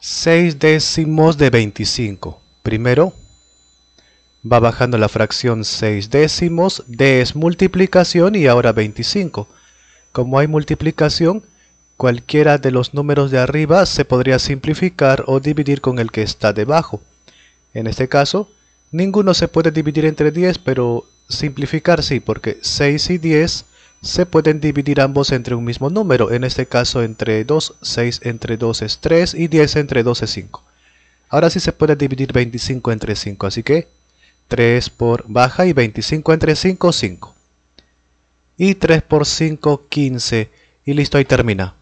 6 décimos de 25. Primero, va bajando la fracción 6 décimos, de multiplicación y ahora 25. Como hay multiplicación, cualquiera de los números de arriba se podría simplificar o dividir con el que está debajo. En este caso, ninguno se puede dividir entre 10, pero simplificar sí, porque 6 y 10 se pueden dividir ambos entre un mismo número, en este caso entre 2, 6 entre 2 es 3 y 10 entre 2 es 5. Ahora sí se puede dividir 25 entre 5, así que 3 por baja y 25 entre 5, 5. Y 3 por 5, 15. Y listo, ahí termina.